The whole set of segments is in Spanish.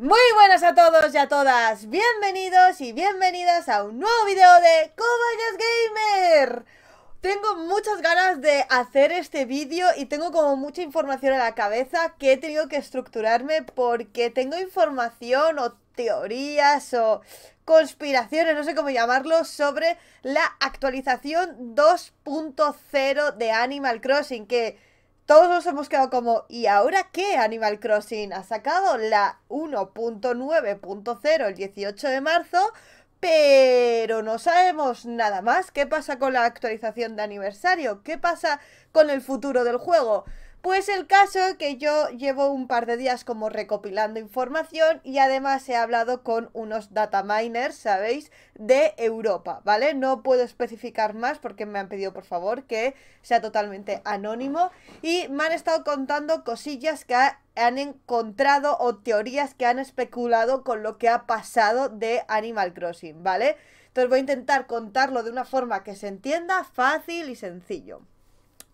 Muy buenas a todos y a todas, bienvenidos y bienvenidas a un nuevo video de Cobayas Gamer. Tengo muchas ganas de hacer este vídeo y tengo como mucha información a la cabeza que he tenido que estructurarme porque tengo información o teorías o conspiraciones, no sé cómo llamarlo, sobre la actualización 2.0 de Animal Crossing que todos nos hemos quedado como, ¿y ahora qué? Animal Crossing ha sacado la 1.9.0 el 18 de marzo, pero no sabemos nada más. ¿Qué pasa con la actualización de aniversario? ¿Qué pasa con el futuro del juego? Pues el caso es que yo llevo un par de días como recopilando información y además he hablado con unos data miners, ¿sabéis? De Europa, ¿vale? No puedo especificar más porque me han pedido por favor que sea totalmente anónimo y me han estado contando cosillas que han encontrado o teorías que han especulado con lo que ha pasado de Animal Crossing, ¿vale? Entonces voy a intentar contarlo de una forma que se entienda fácil y sencillo.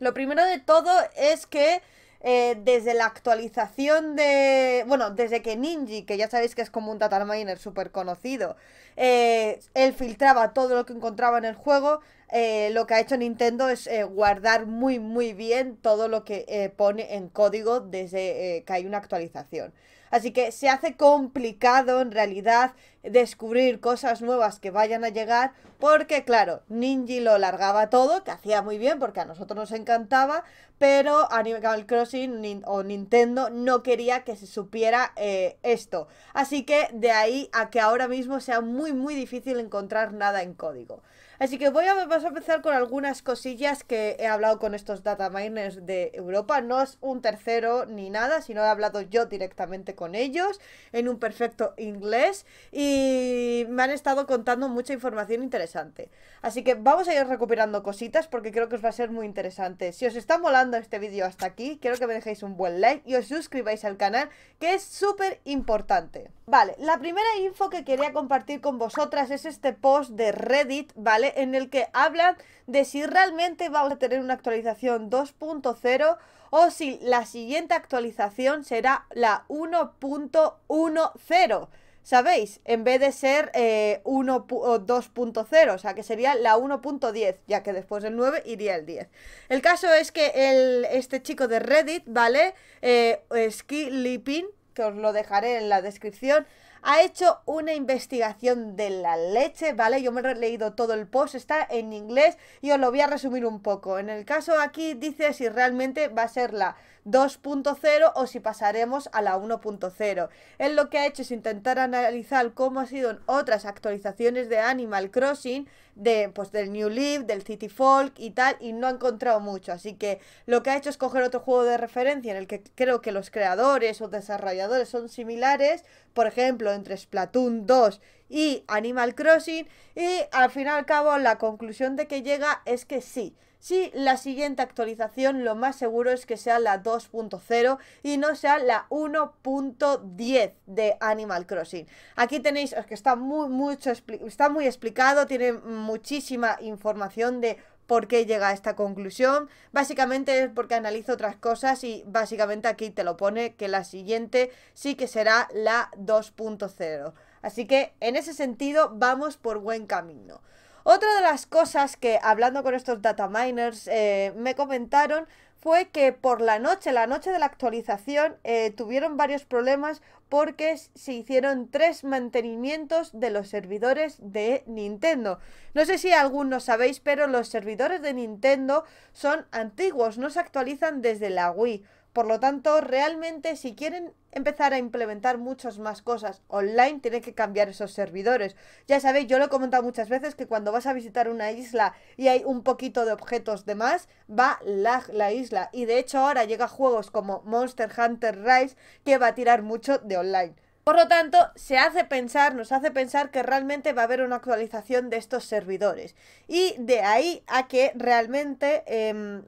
Lo primero de todo es que eh, desde la actualización de. Bueno, desde que Ninji, que ya sabéis que es como un data miner súper conocido, eh, él filtraba todo lo que encontraba en el juego. Eh, lo que ha hecho Nintendo es guardar muy, muy bien todo lo que pone en código desde que hay una actualización. Así que se hace complicado en realidad descubrir cosas nuevas que vayan a llegar, porque claro, Ninji lo largaba todo, que hacía muy bien porque a nosotros nos encantaba, pero Animal Crossing o Nintendo no quería que se supiera eh, esto. Así que de ahí a que ahora mismo sea muy muy difícil encontrar nada en código. Así que voy a, vamos a empezar con algunas cosillas que he hablado con estos data miners de Europa. No es un tercero ni nada, sino he hablado yo directamente con ellos en un perfecto inglés y me han estado contando mucha información interesante. Así que vamos a ir recuperando cositas porque creo que os va a ser muy interesante. Si os está molando este vídeo hasta aquí, quiero que me dejéis un buen like y os suscribáis al canal, que es súper importante. Vale, la primera info que quería compartir con vosotras es este post de Reddit, ¿vale? En el que hablan de si realmente vamos a tener una actualización 2.0 o si la siguiente actualización será la 1.10. ¿Sabéis? En vez de ser eh, 2.0, o sea que sería la 1.10, ya que después del 9 iría el 10. El caso es que el, este chico de Reddit, ¿vale? Eh, Ski Lipin, que os lo dejaré en la descripción, ha hecho una investigación de la leche, ¿vale? Yo me he leído todo el post, está en inglés y os lo voy a resumir un poco. En el caso aquí dice si realmente va a ser la 2.0 o si pasaremos a la 1.0. Él lo que ha hecho es intentar analizar cómo ha sido en otras actualizaciones de Animal Crossing, de, pues, del New Leaf, del City Folk y tal, y no ha encontrado mucho. Así que lo que ha hecho es coger otro juego de referencia en el que creo que los creadores o desarrolladores son similares, por ejemplo, entre Splatoon 2 y Animal Crossing, y al fin y al cabo la conclusión de que llega es que sí si la siguiente actualización lo más seguro es que sea la 2.0 y no sea la 1.10 de Animal Crossing. Aquí tenéis, que está muy, mucho, está muy explicado, tiene muchísima información de por qué llega a esta conclusión. Básicamente es porque analizo otras cosas y básicamente aquí te lo pone que la siguiente sí que será la 2.0. Así que en ese sentido vamos por buen camino. Otra de las cosas que hablando con estos data miners eh, me comentaron fue que por la noche, la noche de la actualización, eh, tuvieron varios problemas porque se hicieron tres mantenimientos de los servidores de Nintendo. No sé si algunos sabéis, pero los servidores de Nintendo son antiguos, no se actualizan desde la Wii. Por lo tanto, realmente si quieren empezar a implementar muchas más cosas online, tienen que cambiar esos servidores. Ya sabéis, yo lo he comentado muchas veces que cuando vas a visitar una isla y hay un poquito de objetos de más, va lag la isla. Y de hecho ahora llega juegos como Monster Hunter Rise que va a tirar mucho de online. Por lo tanto, se hace pensar, nos hace pensar que realmente va a haber una actualización de estos servidores. Y de ahí a que realmente em,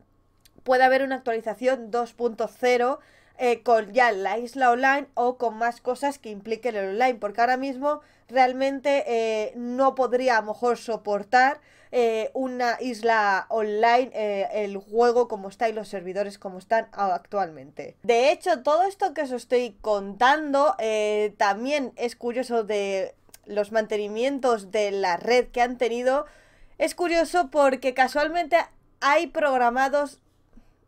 puede haber una actualización 2.0 eh, con ya la isla online o con más cosas que impliquen el online, porque ahora mismo realmente eh, no podría a lo mejor soportar eh, una isla online, el juego como está y los servidores como están actualmente. De hecho, todo esto que os estoy contando también es curioso de los mantenimientos de la red que han tenido. Es curioso porque casualmente hay programados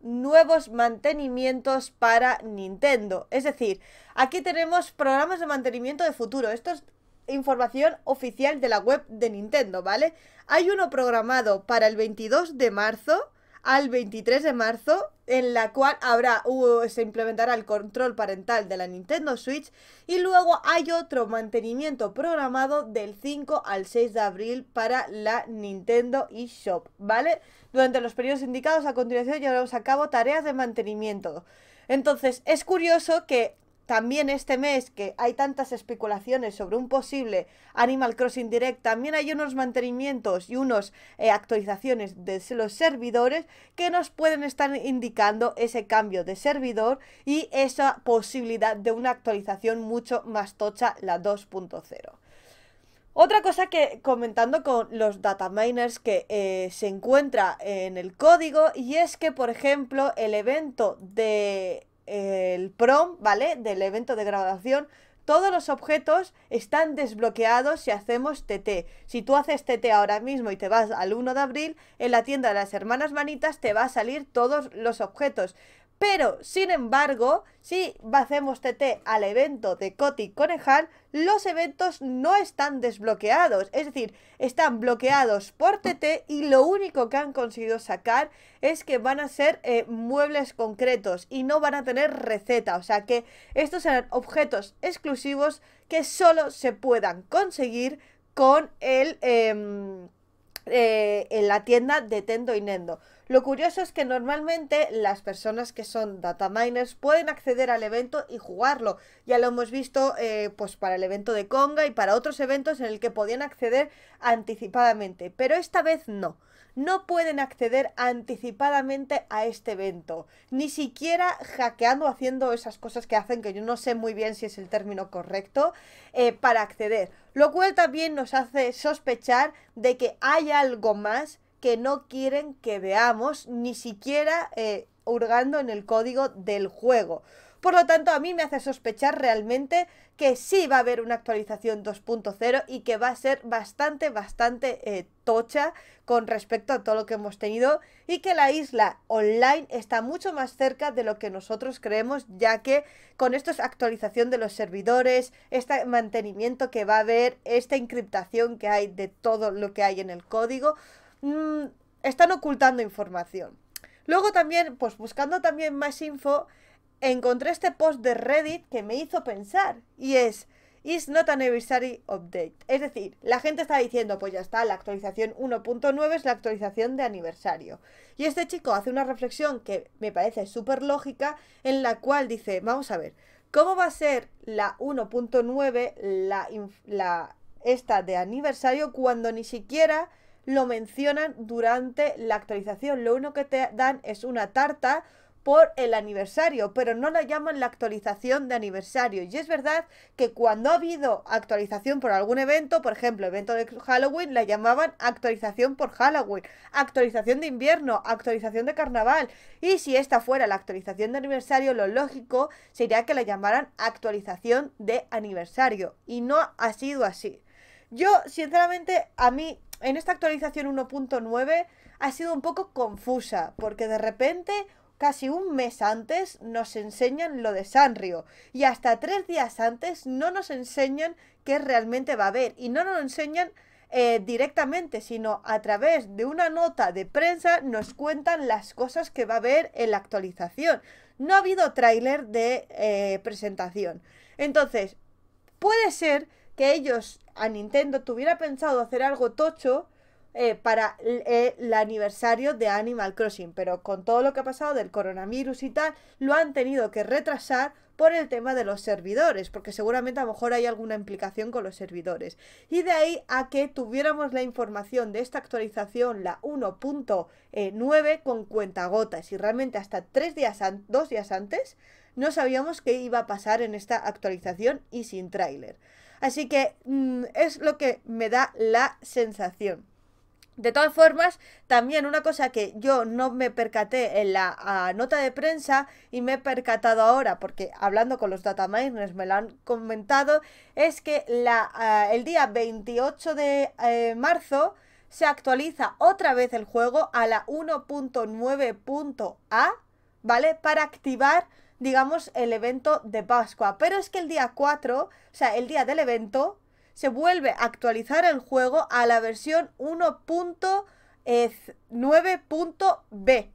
nuevos mantenimientos para Nintendo. Es decir, aquí tenemos programas de mantenimiento de futuro. Esto es información oficial de la web de Nintendo, ¿vale? Hay uno programado para el 22 de marzo al 23 de marzo, en la cual habrá uh, se implementará el control parental de la Nintendo Switch y luego hay otro mantenimiento programado del 5 al 6 de abril para la Nintendo eShop, ¿vale? Durante los periodos indicados a continuación llevaremos a cabo tareas de mantenimiento. Entonces, es curioso que también este mes que hay tantas especulaciones sobre un posible Animal Crossing Direct, también hay unos mantenimientos y unas eh, actualizaciones de los servidores que nos pueden estar indicando ese cambio de servidor y esa posibilidad de una actualización mucho más tocha, la 2.0. Otra cosa que comentando con los data miners que eh, se encuentra en el código y es que, por ejemplo, el evento de el prom, ¿vale? Del evento de graduación, todos los objetos están desbloqueados si hacemos TT. Si tú haces TT ahora mismo y te vas al 1 de abril, en la tienda de las hermanas manitas te va a salir todos los objetos. Pero, sin embargo, si hacemos TT al evento de Coti Conejar, los eventos no están desbloqueados. Es decir, están bloqueados por TT y lo único que han conseguido sacar es que van a ser eh, muebles concretos y no van a tener receta. O sea que estos serán objetos exclusivos que solo se puedan conseguir con el... Em, eh, en la tienda de Tendo y Nendo. Lo curioso es que normalmente las personas que son data miners pueden acceder al evento y jugarlo. Ya lo hemos visto eh, pues para el evento de Conga y para otros eventos en el que podían acceder anticipadamente, pero esta vez no no pueden acceder anticipadamente a este evento, ni siquiera hackeando, haciendo esas cosas que hacen, que yo no sé muy bien si es el término correcto, eh, para acceder. Lo cual también nos hace sospechar de que hay algo más que no quieren que veamos, ni siquiera eh, hurgando en el código del juego. Por lo tanto, a mí me hace sospechar realmente que sí va a haber una actualización 2.0 y que va a ser bastante, bastante eh, tocha con respecto a todo lo que hemos tenido y que la isla online está mucho más cerca de lo que nosotros creemos, ya que con esto actualización de los servidores, este mantenimiento que va a haber, esta encriptación que hay de todo lo que hay en el código, mm, están ocultando información. Luego también, pues buscando también más info, encontré este post de Reddit que me hizo pensar y es Is not an anniversary update. Es decir, la gente está diciendo, pues ya está, la actualización 1.9 es la actualización de aniversario. Y este chico hace una reflexión que me parece súper lógica, en la cual dice, vamos a ver, ¿cómo va a ser la 1.9 la, la esta de aniversario cuando ni siquiera lo mencionan durante la actualización? Lo único que te dan es una tarta por el aniversario, pero no la llaman la actualización de aniversario. Y es verdad que cuando ha habido actualización por algún evento, por ejemplo, evento de Halloween, la llamaban actualización por Halloween, actualización de invierno, actualización de carnaval. Y si esta fuera la actualización de aniversario, lo lógico sería que la llamaran actualización de aniversario. Y no ha sido así. Yo, sinceramente, a mí, en esta actualización 1.9 ha sido un poco confusa, porque de repente casi un mes antes nos enseñan lo de Sanrio y hasta tres días antes no nos enseñan qué realmente va a haber y no nos lo enseñan eh, directamente, sino a través de una nota de prensa nos cuentan las cosas que va a haber en la actualización. No ha habido tráiler de eh, presentación. Entonces, puede ser que ellos a Nintendo tuviera pensado hacer algo tocho eh, para eh, el, aniversario de Animal Crossing, pero con todo lo que ha pasado del coronavirus y tal, lo han tenido que retrasar por el tema de los servidores, porque seguramente a lo mejor hay alguna implicación con los servidores. Y de ahí a que tuviéramos la información de esta actualización, la 1.9, con gotas y realmente hasta tres días, dos días antes, no sabíamos qué iba a pasar en esta actualización y sin tráiler. Así que mm, es lo que me da la sensación. De todas formas, también una cosa que yo no me percaté en la ah, nota de prensa y me he percatado ahora, porque hablando con los data me lo han comentado, es que ah, el día 28 de eh, marzo se actualiza otra vez el juego a la 1.9.a, ¿vale? Para activar, digamos, el evento de Pascua. Pero es que el día 4, o sea, el día del evento, se vuelve a actualizar el juego a la versión 1.9.b, eh,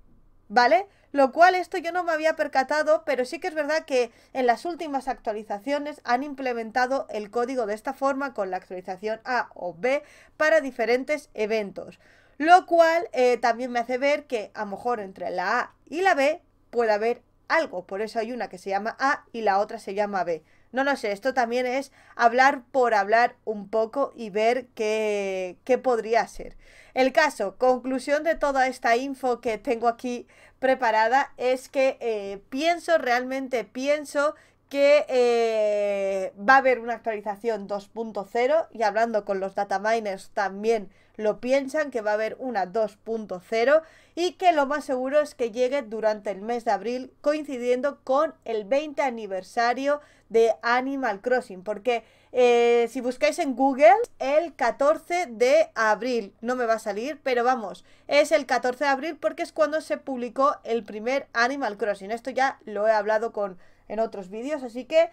¿vale? Lo cual esto yo no me había percatado, pero sí que es verdad que en las últimas actualizaciones han implementado el código de esta forma con la actualización A o B para diferentes eventos. Lo cual eh, también me hace ver que a lo mejor entre la A y la B puede haber algo. Por eso hay una que se llama A y la otra se llama B. No lo sé, esto también es hablar por hablar un poco y ver qué, qué podría ser. El caso, conclusión de toda esta info que tengo aquí preparada es que eh, pienso, realmente pienso que eh, va a haber una actualización 2.0 y hablando con los dataminers también lo piensan que va a haber una 2.0 y que lo más seguro es que llegue durante el mes de abril coincidiendo con el 20 aniversario de Animal Crossing porque eh, si buscáis en Google el 14 de abril no me va a salir pero vamos es el 14 de abril porque es cuando se publicó el primer Animal Crossing esto ya lo he hablado con en otros vídeos, así que...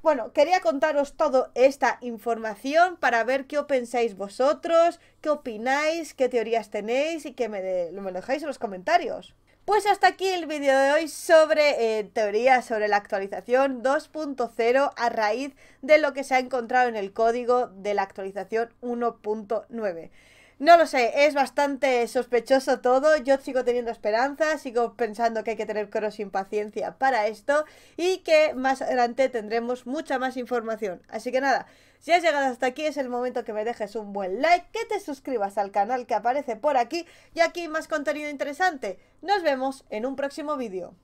Bueno, quería contaros toda esta información para ver qué pensáis vosotros, qué opináis, qué teorías tenéis y que me, lo dejáis en los comentarios. Pues hasta aquí el vídeo de hoy sobre eh, teorías sobre la actualización 2.0 a raíz de lo que se ha encontrado en el código de la actualización 1.9. No lo sé, es bastante sospechoso todo. Yo sigo teniendo esperanza, sigo pensando que hay que tener coro sin paciencia para esto y que más adelante tendremos mucha más información. Así que nada, si has llegado hasta aquí es el momento que me dejes un buen like, que te suscribas al canal que aparece por aquí y aquí más contenido interesante. Nos vemos en un próximo vídeo.